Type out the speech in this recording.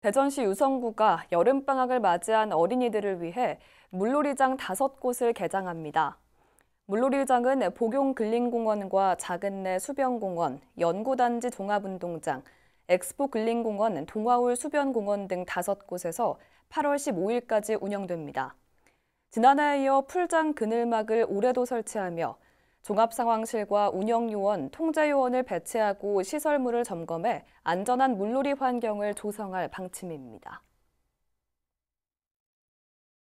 대전시 유성구가 여름방학을 맞이한 어린이들을 위해 물놀이장 다섯 곳을 개장합니다. 물놀이장은 복용근린공원과 작은내 수변공원, 연구단지 종합운동장, 엑스포 근린공원, 동아울 수변공원 등 다섯 곳에서 8월 15일까지 운영됩니다. 지난해에 이어 풀장 그늘막을 올해도 설치하며 종합상황실과 운영요원, 통제요원을 배치하고 시설물을 점검해 안전한 물놀이 환경을 조성할 방침입니다.